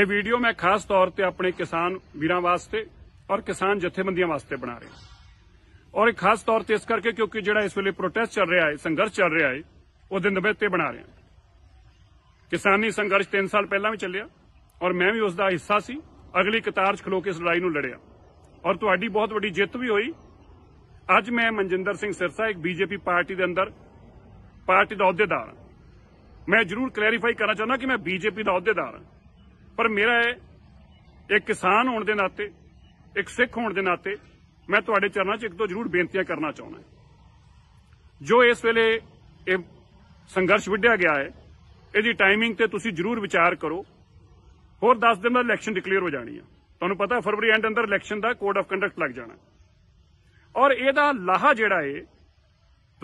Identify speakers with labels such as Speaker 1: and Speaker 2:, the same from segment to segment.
Speaker 1: ਇਹ ਵੀਡੀਓ ਮੈਂ ਖਾਸ ਤੌਰ ਤੇ ਆਪਣੇ ਕਿਸਾਨ ਵੀਰਾਂ ਵਾਸਤੇ ਔਰ ਕਿਸਾਨ ਜਥੇਬੰਦੀਆਂ ਵਾਸਤੇ ਬਣਾ ਰਿਹਾ ਔਰ ਇਹ ਖਾਸ ਤੌਰ ਤੇ ਇਸ ਕਰਕੇ ਕਿਉਂਕਿ ਜਿਹੜਾ ਇਸ ਵੇਲੇ ਪ੍ਰੋਟੈਸਟ ਚੱਲ ਰਿਹਾ ਹੈ ਸੰਘਰਸ਼ ਚੱਲ ਰਿਹਾ ਹੈ ਉਹਦੇ ਤੇ ਬਣਾ ਰਿਹਾ ਕਿਸਾਨੀ ਸੰਘਰਸ਼ 3 ਸਾਲ ਪਹਿਲਾਂ ਵੀ ਚੱਲਿਆ ਔਰ ਮੈਂ ਵੀ ਉਸ ਦਾ ਹਿੱਸਾ ਸੀ ਅਗਲੀ ਕਤਾਰ 'ਚ ਖਲੋ ਕੇ ਇਸ ਲੜਾਈ ਨੂੰ ਲੜਿਆ ਔਰ ਤੁਹਾਡੀ ਬਹੁਤ ਵੱਡੀ ਜਿੱਤ ਵੀ ਹੋਈ ਅੱਜ ਮੈਂ ਮਨਜਿੰਦਰ ਸਿੰਘ ਸਿਰਸਾ ਇੱਕ ਬੀਜੇਪੀ ਪਾਰਟੀ ਦੇ ਅੰਦਰ ਪਾਰਟੀ ਦਾ ਅਹੁਦੇਦਾਰ ਮੈਂ ਜ਼ਰੂਰ ਕਲੈਰੀਫਾਈ ਕਰਨਾ ਚਾਹੁੰਦਾ ਕਿ ਮੈਂ ਬੀਜੇਪੀ ਦਾ ਅਹੁਦੇਦਾਰ ਹਾਂ ਪਰ ਮੇਰਾ ਇਹ ਇੱਕ ਕਿਸਾਨ ਹੋਣ ਦੇ ਨਾਤੇ ਇੱਕ ਸਿੱਖ ਹੋਣ ਦੇ ਨਾਤੇ ਮੈਂ ਤੁਹਾਡੇ ਚਰਨਾਂ 'ਚ ਇੱਕ ਦੋ ਜ਼ਰੂਰ ਬੇਨਤੀਆਂ ਕਰਨਾ ਚਾਹੁੰਦਾ ਜੋ ਇਸ ਵੇਲੇ ਇਹ ਸੰਘਰਸ਼ ਵਿੱਢਿਆ ਗਿਆ ਹੈ ਇਹਦੀ ਟਾਈਮਿੰਗ ਤੇ ਤੁਸੀਂ ਜ਼ਰੂਰ ਵਿਚਾਰ ਕਰੋ ਹੋਰ 10 ਦਿਨ ਬਾਅਦ ਇਲੈਕਸ਼ਨ ਡਿਕਲੇਅਰ ਹੋ ਜਾਣੀ ਆ ਤੁਹਾਨੂੰ ਪਤਾ ਫਰਵਰੀ ਐਂਡ ਅੰਦਰ ਇਲੈਕਸ਼ਨ ਦਾ ਕੋਡ ਆਫ ਕੰਡਕਟ ਲੱਗ ਜਾਣਾ ਔਰ ਇਹਦਾ ਲਾਹਾ ਜਿਹੜਾ ਏ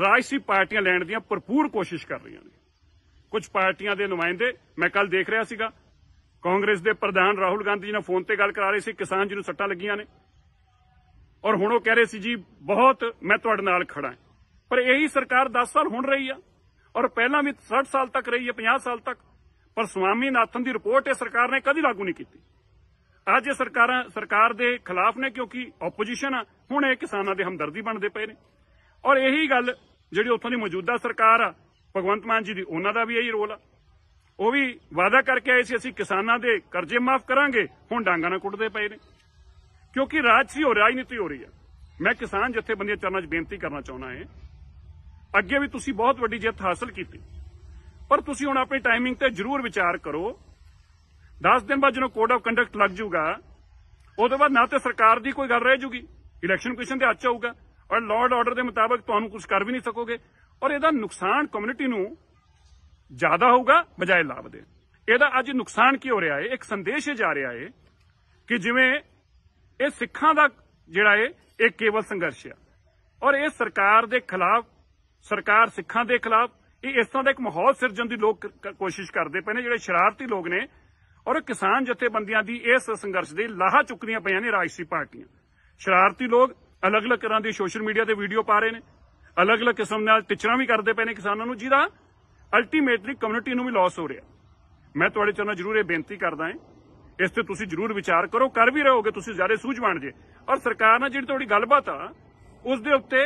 Speaker 1: ਰਾਜਸੀ ਪਾਰਟੀਆਂ ਲੈਣ ਦੀਆਂ ਭਰਪੂਰ ਕੋਸ਼ਿਸ਼ ਕਰ ਰਹੀਆਂ ਨੇ ਕੁਝ ਪਾਰਟੀਆਂ ਦੇ ਨੁਮਾਇੰਦੇ ਮੈਂ ਕੱਲ ਦੇਖ ਰਿਹਾ ਸੀਗਾ ਕਾਂਗਰਸ ਦੇ ਪ੍ਰਧਾਨ ਰਾਹੁਲ ਗਾਂਧੀ ਜੀ ਨਾਲ ਫੋਨ ਤੇ ਗੱਲ ਕਰਾ ਰਹੇ ਸੀ ਕਿਸਾਨ ਜੀ ਨੂੰ ਸੱਟਾਂ ਲੱਗੀਆਂ ਨੇ ਔਰ ਹੁਣ ਉਹ ਕਹਿ ਰਹੇ ਸੀ ਜੀ ਬਹੁਤ ਮੈਂ ਤੁਹਾਡੇ ਨਾਲ ਖੜਾ ਹਾਂ ਪਰ ਇਹੀ ਸਰਕਾਰ 10 ਸਾਲ ਹੁਣ ਰਹੀ ਆ ਔਰ ਪਹਿਲਾਂ ਵੀ 60 ਸਾਲ ਤੱਕ ਰਹੀ ਹੈ 50 ਸਾਲ ਤੱਕ ਪਰ ਸੁਆਮੀ ਨਾਥਨ ਦੀ ਰਿਪੋਰਟ ਇਹ ਸਰਕਾਰ ਨੇ ਕਦੀ ਲਾਗੂ ਨਹੀਂ ਕੀਤੀ ਅੱਜ ਇਹ ਸਰਕਾਰਾਂ ਸਰਕਾਰ ਦੇ ਖਿਲਾਫ ਨੇ ਕਿਉਂਕਿ ਆਪੋਜੀਸ਼ਨ ਆ ਹੁਣ ਇਹ ਕਿਸਾਨਾਂ ਦੇ ਹਮਦਰਦੀ ਬਣਦੇ ਪਏ ਨੇ ਔਰ ਇਹੀ ਗੱਲ ਜਿਹੜੀ ਉੱਥੋਂ ਦੀ ਮੌਜੂਦਾ ਸਰਕਾਰ ਆ ਭਗਵੰਤ ਮਾਨ ਜੀ ਦੀ ਉਹਨਾਂ ਦਾ ਵੀ ਇਹੀ ਰੋਲ ਆ ਉਹ ਵੀ ਵਾਅਦਾ ਕਰਕੇ ਆਏ ਸੀ ਅਸੀਂ ਕਿਸਾਨਾਂ ਦੇ ਕਰਜ਼ੇ ਮਾਫ ਕਰਾਂਗੇ ਹੁਣ ਡਾਂਗਾ ਨਾ ਕੁੱਟਦੇ ਪਏ ਨੇ ਕਿਉਂਕਿ ਰਾਜਸੀ ਹੋ ਰਾਜਨੀਤੀ ਹੋ ਰਹੀ ਹੈ ਮੈਂ ਕਿਸਾਨ ਜਿੱਥੇ ਬੰਦੀਆਂ ਚਰਨਾਂ 'ਚ ਬੇਨਤੀ ਕਰਨਾ ਚਾਹੁੰਦਾ ਹਾਂ ਅੱਗੇ ਵੀ ਤੁਸੀਂ ਬਹੁਤ ਵੱਡੀ ਜਿੱਤ ਹਾਸਲ ਕੀਤੀ ਪਰ ਤੁਸੀਂ ਹੁਣ ਆਪਣੀ ਟਾਈਮਿੰਗ ਤੇ ਜ਼ਰੂਰ ਵਿਚਾਰ ਕਰੋ 10 ਦਿਨ ਬਾਅਦ ਜਦੋਂ ਕੋਡ ਆਫ ਕੰਡਕਟ ਲੱਗ ਜਾਊਗਾ ਉਦੋਂ ਬਾਅਦ ਨਾ ਤੇ ਸਰਕਾਰ ਦੀ ਕੋਈ ਗੱਲ ਰਹਿ ਜੂਗੀ ਇਲੈਕਸ਼ਨ ਕਮਿਸ਼ਨ ਦੇ ਹੱਥ ਆਊਗਾ ਔਰ ਲਾਰਡ ਆਰਡਰ ਦੇ ਮੁਤਾਬਕ ਤੁਹਾਨੂੰ ਕੁਝ ਕਰ ਵੀ ਨਹੀਂ ਸਕੋਗੇ ਔਰ ਇਹਦਾ ਨੁਕਸਾਨ ਕਮਿਊਨਿਟੀ ਨੂੰ ਜ਼ਿਆਦਾ ਹੋਊਗਾ ਬਜਾਏ ਲਾਭ ਦੇ ਇਹਦਾ ਅੱਜ ਨੁਕਸਾਨ ਕੀ ਹੋ ਰਿਹਾ ਹੈ ਇੱਕ ਸੰਦੇਸ਼ ਇਹ ਜਾ ਰਿਹਾ ਹੈ ਕਿ ਜਿਵੇਂ ਇਹ ਸਿੱਖਾਂ ਦਾ ਜਿਹੜਾ ਹੈ ਇਹ ਕੇਵਲ ਸੰਘਰਸ਼ ਹੈ ਔਰ ਇਹ ਸਰਕਾਰ ਦੇ ਖਿਲਾਫ ਸਰਕਾਰ ਸਿੱਖਾਂ ਦੇ ਖਿਲਾਫ ਇਹ ਇਸ ਤਰ੍ਹਾਂ ਦਾ ਇੱਕ ਮਾਹੌਲ ਸਿਰਜਣ ਦੀ ਲੋਕ ਕੋਸ਼ਿਸ਼ ਕਰਦੇ ਪਏ ਨੇ ਜਿਹੜੇ ਸ਼ਰਾਰਤੀ ਲੋਕ ਨੇ ਔਰ ਕਿਸਾਨ ਜਥੇਬੰਦੀਆਂ ਦੀ ਇਸ ਸੰਘਰਸ਼ ਦੇ ਲਾਹਾ ਚੁੱਕਦੀਆਂ ਪਈਆਂ ਨੇ ਰਾਜਸੀ ਪਾਰਟੀਆਂ ਸ਼ਰਾਰਤੀ ਲੋਕ ਅਲੱਗ-ਅਲੱਗ ਤਰ੍ਹਾਂ ਦੀ ਸੋਸ਼ਲ ਮੀਡੀਆ ਤੇ ਵੀਡੀਓ ਪਾ ਰਹੇ ਨੇ ਅਲੱਗ-ਅਲੱਗ ਕਿਸਮ ਨਾਲ ਟਿਚਰਾਂ ਵੀ ਕਰਦੇ ਪਏ ਨੇ ਕਿਸਾਨਾਂ ਨੂੰ ਜਿਹਦਾ ਅਲਟੀਮੇਟਲੀ ਕਮਿਊਨਿਟੀ ਨੂੰ ਵੀ ਲਾਸ ਹੋ ਰਿਹਾ ਮੈਂ ਤੁਹਾਡੇ ਚਰਨਾਂ ਜ਼ਰੂਰ ਇਹ ਬੇਨਤੀ ਕਰਦਾ ਹਾਂ ਇਸ ਤੇ ਤੁਸੀਂ ਜ਼ਰੂਰ ਵਿਚਾਰ ਕਰੋ ਕਰ ਵੀ ਰਹੋਗੇ ਤੁਸੀਂ ਜ਼ਿਆਦਾ ਸੂਝਵਾਨ ਜੇ ਔਰ ਸਰਕਾਰ ਨਾਲ ਜਿਹੜੀ ਤੁਹਾਡੀ ਗੱਲਬਾਤ ਆ ਉਸ ਦੇ ਉੱਤੇ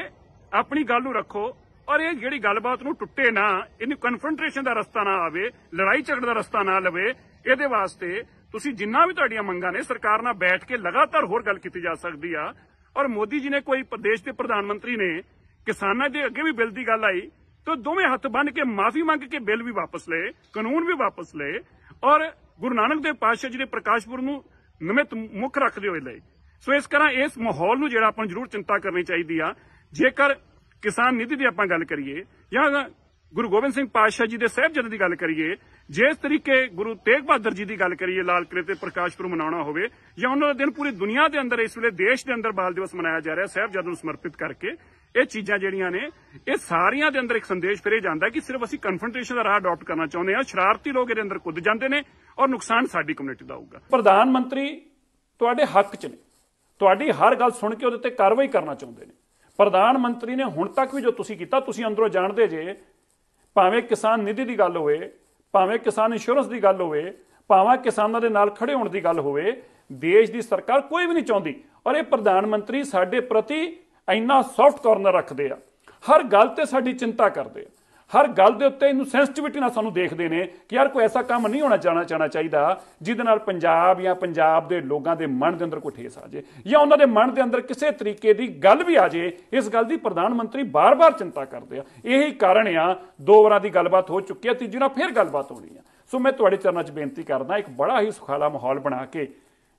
Speaker 1: ਆਪਣੀ ਗੱਲ ਨੂੰ ਰੱਖੋ ਔਰ ਇਹ ਜਿਹੜੀ ਗੱਲਬਾਤ ਨੂੰ ਟੁੱਟੇ ਨਾ ਇਹਨੂੰ ਕਨਫਰੰਟੇਸ਼ਨ ਦਾ ਰਸਤਾ ਨਾ ਆਵੇ ਲੜਾਈ ਝਗੜੇ ਦਾ ਰਸਤਾ ਨਾ ਲਵੇ ਇਹਦੇ ਵਾਸਤੇ ਤੁਸੀਂ ਜਿੰਨਾ ਵੀ ਤੁਹਾਡੀਆਂ ਮੰਗਾਂ ਨੇ ਸਰਕਾਰ ਨਾਲ ਬੈਠ ਕੇ ਲਗਾਤਾਰ ਹੋਰ ਗੱਲ ਕੀਤੀ ਜਾ ਸਕਦੀ ਆ ਔਰ ਮੋਦੀ ਜੀ ਨੇ ਕੋਈ ਪ੍ਰਦੇਸ਼ ਦੇ ਪ੍ਰਧਾਨ ਮੰਤਰੀ ਨੇ ਕਿਸਾਨਾਂ ਦੇ ਅੱਗੇ ਵੀ ਬਿੱਲ ਦੀ ਗੱਲ ਆਈ ਤੋ ਦੋਵੇਂ ਹੱਥ ਬੰਨ ਕੇ ਮਾਫੀ ਮੰਗ ਕੇ ਬਿੱਲ ਵੀ ਵਾਪਸ ਲਏ ਕਾਨੂੰਨ ਵੀ ਵਾਪਸ ਲਏ ਔਰ ਗੁਰੂ ਨਾਨਕ ਦੇਵ ਪਾਤਸ਼ਾਹ ਜੀ ਨੇ ਪ੍ਰਕਾਸ਼ਪੁਰ ਨੂੰ ਨਿਮਿਤ ਮੁੱਖ ਰੱਖਦੇ ਹੋਏ ਲਏ ਸੋ ਇਸ ਤਰ੍ਹਾਂ ਇਸ ਮਾਹੌਲ ਨੂੰ ਜਿਹੜਾ ਆਪਾਂ ਜ਼ਰੂਰ ਚਿੰਤਾ ਕਰਨੀ ਚਾਹੀਦੀ ਆ ਜੇਕਰ ਕਿਸਾਨ ਨੀਤੀ ਦੀ ਆਪਾਂ ਗੱਲ ਕਰੀਏ ਜਾਂ ਗੁਰੂ ਗੋਬਿੰਦ ਸਿੰਘ ਪਾਤਸ਼ਾਹ ਜੀ ਦੇ ਸਹਿਬਜ਼ਾਦੇ ਦੀ ਗੱਲ ਕਰੀਏ ਜਿਸ ਤਰੀਕੇ ਗੁਰੂ ਤੇਗ ਬਹਾਦਰ ਜੀ ਦੀ ਗੱਲ ਕਰੀਏ ਲਾਲ ਕਿਲੇ ਤੇ ਪ੍ਰਕਾਸ਼ਪੁਰ ਮਨਾਉਣਾ ਹੋਵੇ ਜਾਂ ਉਹਨਾਂ ਦਾ ਦਿਨ ਪੂਰੀ ਦੁਨੀਆ ਦੇ ਅੰਦਰ ਇਸ ਵੇਲੇ ਦੇਸ਼ ਦੇ ਅੰਦਰ ਬਾਲ ਦਿਵਸ ਮਨਾਇਆ ਜਾ ਰਿਹਾ ਸਹਿਬਜ਼ਾਦੇ ਨੂੰ ਸਮਰਪਿਤ ਕਰਕੇ ਇਹ ਚੀਜ਼ਾਂ ਜਿਹੜੀਆਂ ਨੇ ਇਹ ਸਾਰੀਆਂ ਦੇ ਅੰਦਰ ਇੱਕ ਸੰਦੇਸ਼ ਫਿਰੇ ਜਾਂਦਾ ਕਿ ਸਿਰਫ ਅਸੀਂ ਕਨਫਰੰਟੇਸ਼ਨ ਦਾ ਰਾਹ ਅਡਾਪਟ ਕਰਨਾ ਚਾਹੁੰਦੇ ਹਾਂ ਸ਼ਰਾਰਤੀ ਲੋਕ ਇਹਦੇ ਅੰਦਰ ਕੁੱਦ ਜਾਂਦੇ ਨੇ ਔਰ ਨੁਕਸਾਨ ਸਾਡੀ ਕਮਿਊਨਿਟੀ ਦਾ ਹੋਊਗਾ ਪ੍ਰਧਾਨ ਮੰਤਰੀ ਤੁਹਾਡੇ ਹੱਕ 'ਚ ਨੇ ਤੁਹਾਡੀ ਹਰ ਗੱਲ ਸੁਣ ਕੇ ਉਹਦੇ ਤੇ ਕਾਰਵਾਈ ਕਰਨਾ ਚਾਹੁੰਦੇ ਨੇ ਪ੍ਰਧਾਨ ਮੰਤਰੀ ਨੇ ਹੁਣ ਤੱਕ ਵੀ ਜੋ ਤੁਸੀਂ ਕੀਤਾ ਤੁਸੀਂ ਅੰਦਰੋਂ ਜਾਣਦੇ ਜੇ ਭਾਵੇਂ ਕਿਸਾਨ ਨਿਧੀ ਦੀ ਗੱਲ ਹੋਵੇ ਭਾਵੇਂ ਕਿਸਾਨ ਇੰਸ਼ੋਰੈਂਸ ਦੀ ਗੱਲ ਹੋਵੇ ਭਾਵੇਂ ਕਿਸਾਨਾਂ ਦੇ ਨਾਲ ਖੜੇ ਹੋਣ ਦੀ ਗੱਲ ਹੋਵੇ ਦੇਸ਼ ਦੀ ਸਰਕਾਰ ਕੋਈ ਵੀ ਨਹੀਂ ਚਾਹੁੰਦੀ ਔਰ ਇਹ ਪ੍ਰਧਾਨ ਮੰਤਰੀ ਸਾਡੇ ਪ੍ਰਤੀ ਇੰਨਾ ਸੌਫਟ ਕਾਰਨਰ ਰੱਖਦੇ ਆ ਹਰ ਗੱਲ ਤੇ ਸਾਡੀ ਚਿੰਤਾ ਕਰਦੇ ਆ ਹਰ ਗੱਲ ਦੇ ਉੱਤੇ ਇਹਨੂੰ ਸੈਂਸਿਟੀਵਿਟੀ ਨਾਲ ਸਾਨੂੰ ਦੇਖਦੇ ਨੇ ਕਿ ਯਾਰ ਕੋਈ ਐਸਾ ਕੰਮ ਨਹੀਂ ਹੋਣਾ ਚਾਹਣਾ ਚਾਹਣਾ ਚਾਹੀਦਾ ਜਿਹਦੇ ਨਾਲ ਪੰਜਾਬ ਜਾਂ ਪੰਜਾਬ ਦੇ ਲੋਕਾਂ ਦੇ ਮਨ ਦੇ ਅੰਦਰ ਕੋਈ ਠੇਸ ਆ ਜੇ ਜਾਂ ਉਹਨਾਂ ਦੇ ਮਨ ਦੇ ਅੰਦਰ ਕਿਸੇ ਤਰੀਕੇ ਦੀ ਗੱਲ ਵੀ ਆ ਜੇ ਇਸ ਗੱਲ ਦੀ ਪ੍ਰਧਾਨ ਮੰਤਰੀ ਬਾਰ-ਬਾਰ ਚਿੰਤਾ ਕਰਦੇ ਆ ਇਹੀ ਕਾਰਨ ਆ ਦੋ ਵਾਰਾਂ ਦੀ ਗੱਲਬਾਤ ਹੋ ਚੁੱਕੀ ਆ ਤੀਜੀ ਨਾਲ ਫੇਰ ਗੱਲਬਾਤ ਹੋਣੀ ਆ ਸੋ ਮੈਂ ਤੁਹਾਡੇ ਚਰਨਾਂ 'ਚ ਬੇਨਤੀ ਕਰਦਾ ਇੱਕ ਬੜਾ ਹੀ ਸੁਖਾਲਾ ਮਾਹੌਲ ਬਣਾ ਕੇ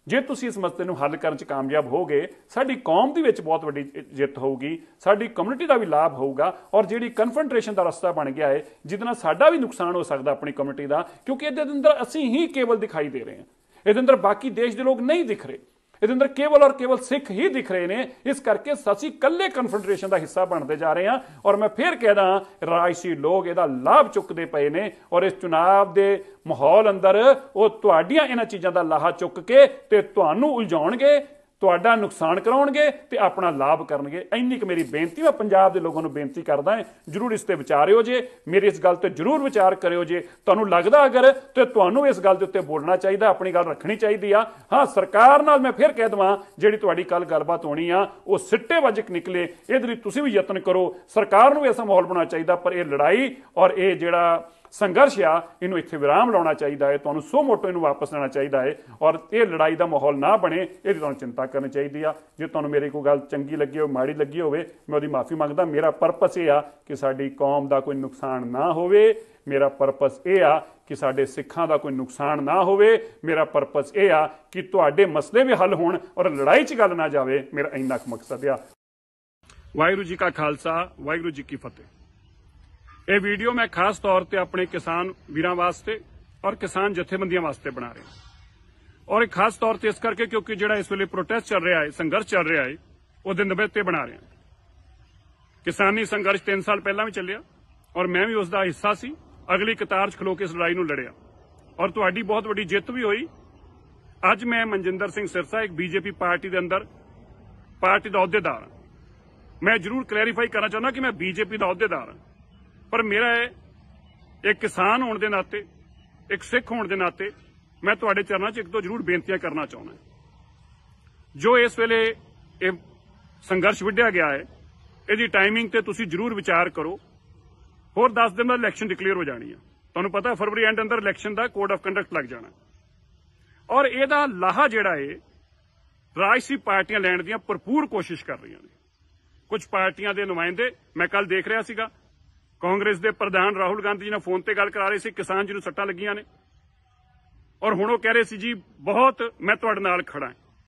Speaker 1: ਜੇ ਤੁਸੀਂ ਇਸ ਮਸਲੇ ਨੂੰ ਹੱਲ ਕਰਨ 'ਚ ਕਾਮਯਾਬ ਹੋਗੇ ਸਾਡੀ ਕੌਮ ਦੇ ਵਿੱਚ ਬਹੁਤ ਵੱਡੀ ਜਿੱਤ ਹੋਊਗੀ ਸਾਡੀ ਕਮਿਊਨਿਟੀ ਦਾ ਵੀ ਲਾਭ ਹੋਊਗਾ ਔਰ ਜਿਹੜੀ ਕਨਫਰੰਟੇਸ਼ਨ ਦਾ ਰਸਤਾ ਬਣ ਗਿਆ ਹੈ ਜਿਹਦੇ ਸਾਡਾ ਵੀ ਨੁਕਸਾਨ ਹੋ ਸਕਦਾ ਆਪਣੀ ਕਮਿਊਨਿਟੀ ਦਾ ਕਿਉਂਕਿ ਇਹਦੇ ਅੰਦਰ ਅਸੀਂ ਹੀ ਕੇਵਲ ਦਿਖਾਈ ਦੇ ਰਹੇ ਹਾਂ ਇਹਦੇ ਅੰਦਰ ਬਾਕੀ ਦੇਸ਼ ਦੇ ਲੋਕ ਨਹੀਂ ਦਿਖ ਰਹੇ ਇਹਦੇ ਅੰਦਰ ਕੇਵਲ ਔਰ ਕੇਵਲ ਸਿੱਖ ਹੀ ਦਿਖ ਰਹੇ ਨੇ ਇਸ ਕਰਕੇ ਅਸੀਂ ਕੱਲੇ ਕਨਫੈਡਰੇਸ਼ਨ ਦਾ ਹਿੱਸਾ ਬਣਦੇ ਜਾ ਰਹੇ ਆ ਔਰ ਮੈਂ ਫੇਰ ਕਹਿਦਾ ਰਾਜਸੀ ਲੋਕ ਇਹਦਾ ਲਾਭ ਚੁੱਕਦੇ ਪਏ ਨੇ ਔਰ ਇਸ ਚੁਣਾਵ ਦੇ ਮਾਹੌਲ ਅੰਦਰ ਉਹ ਤੁਹਾਡੀਆਂ ਇਹਨਾਂ ਚੀਜ਼ਾਂ ਦਾ ਲਾਹਾ ਚੁੱਕ ਕੇ ਤੇ ਤੁਹਾਨੂੰ ਉਲਝਾਉਣਗੇ ਤੁਹਾਡਾ ਨੁਕਸਾਨ ਕਰਾਉਣਗੇ ਤੇ ਆਪਣਾ ਲਾਭ ਕਰਨਗੇ ਇੰਨੀ ਕੁ ਮੇਰੀ ਬੇਨਤੀ ਮੈਂ ਪੰਜਾਬ ਦੇ ਲੋਕਾਂ ਨੂੰ ਬੇਨਤੀ ਕਰਦਾ ਹਾਂ ਜਰੂਰ ਇਸ ਤੇ ਵਿਚਾਰਿਓ ਜੇ ਮੇਰੀ ਇਸ ਗੱਲ ਤੇ ਜਰੂਰ ਵਿਚਾਰ ਕਰਿਓ ਜੇ ਤੁਹਾਨੂੰ ਲੱਗਦਾ ਅਗਰ ਤੇ ਤੁਹਾਨੂੰ ਇਸ ਗੱਲ ਦੇ ਉੱਤੇ ਬੋਲਣਾ ਚਾਹੀਦਾ ਆਪਣੀ ਗੱਲ ਰੱਖਣੀ ਚਾਹੀਦੀ ਆ ਹਾਂ ਸਰਕਾਰ ਨਾਲ ਮੈਂ ਫਿਰ ਕਹਿ ਦਵਾਂ ਜਿਹੜੀ ਤੁਹਾਡੀ ਕੱਲ ਗੱਲਬਾਤ ਹੋਣੀ ਆ ਉਹ ਸਿੱਟੇ ਵਜਕ ਨਿਕਲੇ ਇਹਦੇ ਲਈ ਤੁਸੀਂ ਵੀ ਯਤਨ ਕਰੋ ਸਰਕਾਰ ਨੂੰ ਐਸਾ ਮਾਹੌਲ ਬਣਾਉਣਾ ਚਾਹੀਦਾ ਪਰ ਇਹ ਲੜਾਈ ਔਰ ਇਹ ਜਿਹੜਾ ਸੰਘਰਸ਼ ਆ ਇਹਨੂੰ ਇੱਥੇ ਵਿਰਾਮ ਲਾਉਣਾ ਚਾਹੀਦਾ ਹੈ ਤੁਹਾਨੂੰ ਸੋ ਮੋਟੋ ਇਹਨੂੰ ਵਾਪਸ ਲੈਣਾ ਚਾਹੀਦਾ ਹੈ ਔਰ ਇਹ ਲੜਾਈ ਦਾ ਮਾਹੌਲ ਨਾ ਬਣੇ ਇਹਦੀ ਤੁਹਾਨੂੰ ਚਿੰਤਾ ਕਰਨੀ ਚਾਹੀਦੀ ਆ ਜੇ ਤੁਹਾਨੂੰ ਮੇਰੀ ਕੋਈ ਗੱਲ ਚੰਗੀ ਲੱਗੀ ਹੋਵੇ ਮਾੜੀ ਲੱਗੀ ਹੋਵੇ ਮੈਂ ਉਹਦੀ ਮਾਫੀ ਮੰਗਦਾ ਮੇਰਾ ਪਰਪਸ ਇਹ ਆ ਕਿ ਸਾਡੀ ਕੌਮ ਦਾ ਕੋਈ ਨੁਕਸਾਨ ਨਾ ਹੋਵੇ ਮੇਰਾ ਪਰਪਸ ਇਹ ਆ ਕਿ ਸਾਡੇ ਸਿੱਖਾਂ ਦਾ ਕੋਈ ਨੁਕਸਾਨ ਨਾ ਹੋਵੇ ਮੇਰਾ ਪਰਪਸ ਇਹ ਆ ਕਿ ਤੁਹਾਡੇ ਮਸਲੇ ਵੀ ਹੱਲ ਹੋਣ ਔਰ ਲੜਾਈ 'ਚ ਗੱਲ ਨਾ ਜਾਵੇ ਮੇਰਾ ਇੰਨਾ ਕੁ ਮਕਸਦ ਆ ਵਾਹਿਗੁਰੂ ਜੀ ਕਾ ਖਾਲਸਾ ਵਾਹਿਗੁਰੂ ਜੀ ਕੀ ਫਤਿਹ ਇਹ ਵੀਡੀਓ ਮੈਂ ਖਾਸ ਤੌਰ ਤੇ ਆਪਣੇ ਕਿਸਾਨ ਵੀਰਾਂ ਵਾਸਤੇ ਔਰ ਕਿਸਾਨ ਜਥੇਬੰਦੀਆਂ ਵਾਸਤੇ ਬਣਾ ਰਿਹਾ ਔਰ ਇਹ ਖਾਸ ਤੌਰ ਤੇ ਇਸ ਕਰਕੇ ਕਿਉਂਕਿ ਜਿਹੜਾ ਇਸ ਵੇਲੇ ਪ੍ਰੋਟੈਸਟ ਚੱਲ ਰਿਹਾ ਹੈ ਸੰਘਰਸ਼ ਚੱਲ ਰਿਹਾ ਹੈ ਉਹਦੇ ਨਵੇਤੇ ਬਣਾ ਰਿਹਾ ਕਿਸਾਨੀ ਸੰਘਰਸ਼ 3 ਸਾਲ ਪਹਿਲਾਂ ਵੀ ਚੱਲਿਆ ਔਰ ਮੈਂ ਵੀ ਉਸ ਦਾ ਹਿੱਸਾ ਸੀ ਅਗਲੀ ਕਤਾਰ 'ਚ ਖਲੋ ਕੇ ਇਸ ਲੜਾਈ ਨੂੰ ਲੜਿਆ ਔਰ ਤੁਹਾਡੀ ਬਹੁਤ ਵੱਡੀ ਜਿੱਤ ਵੀ ਹੋਈ ਅੱਜ ਮੈਂ ਮਨਜਿੰਦਰ ਸਿੰਘ ਸਿਰਸਾ ਇੱਕ ਬੀਜੇਪੀ ਪਾਰਟੀ ਦੇ ਅੰਦਰ ਪਾਰਟੀ ਦਾ ਅਹੁਦੇਦਾਰ ਮੈਂ ਜ਼ਰੂਰ ਕਲੈਰੀਫਾਈ ਕਰਨਾ ਚਾਹੁੰਦਾ ਕਿ ਮੈਂ ਬੀਜੇਪੀ ਦਾ ਅਹੁਦੇਦਾਰ ਹਾਂ ਪਰ ਮੇਰਾ ਇਹ ਇੱਕ ਕਿਸਾਨ ਹੋਣ ਦੇ ਨਾਤੇ ਇੱਕ ਸਿੱਖ ਹੋਣ ਦੇ ਨਾਤੇ ਮੈਂ ਤੁਹਾਡੇ ਚਰਨਾਂ 'ਚ ਇੱਕ ਦੋ ਜ਼ਰੂਰ ਬੇਨਤੀਆਂ ਕਰਨਾ ਚਾਹੁੰਦਾ ਜੋ ਇਸ ਵੇਲੇ ਇਹ ਸੰਘਰਸ਼ ਵਿੱਢਿਆ ਗਿਆ ਹੈ ਇਹਦੀ ਟਾਈਮਿੰਗ ਤੇ ਤੁਸੀਂ ਜ਼ਰੂਰ ਵਿਚਾਰ ਕਰੋ ਹੋਰ 10 ਦਿਨ ਬਾਅਦ ਇਲੈਕਸ਼ਨ ਡਿਕਲੇਅਰ ਹੋ ਜਾਣੀ ਆ ਤੁਹਾਨੂੰ ਪਤਾ ਫਰਵਰੀ ਐਂਡ ਅੰਦਰ ਇਲੈਕਸ਼ਨ ਦਾ ਕੋਡ ਆਫ ਕੰਡਕਟ ਲੱਗ ਜਾਣਾ ਔਰ ਇਹਦਾ ਲਾਹਾ ਜਿਹੜਾ ਏ ਰਾਜਸੀ ਪਾਰਟੀਆਂ ਲੈਣ ਦੀਆਂ ਭਰਪੂਰ ਕੋਸ਼ਿਸ਼ ਕਰ ਰਹੀਆਂ ਨੇ ਕੁਝ ਪਾਰਟੀਆਂ ਦੇ ਨੁਮਾਇੰਦੇ ਮੈਂ ਕੱਲ ਦੇਖ ਰਿਹਾ ਸੀਗਾ ਕਾਂਗਰਸ ਦੇ ਪ੍ਰਧਾਨ ਰਾਹੁਲ ਗਾਂਧੀ ਜੀ ਨਾਲ ਫੋਨ ਤੇ ਗੱਲ ਕਰਾ ਰਹੇ ਸੀ ਕਿਸਾਨ ਜੀ ਨੂੰ ਸੱਟਾਂ ਲੱਗੀਆਂ ਨੇ ਔਰ ਹੁਣ ਉਹ ਕਹਿ ਰਹੇ ਸੀ ਜੀ ਬਹੁਤ ਮੈਂ ਤੁਹਾਡੇ ਨਾਲ ਖੜਾ ਹਾਂ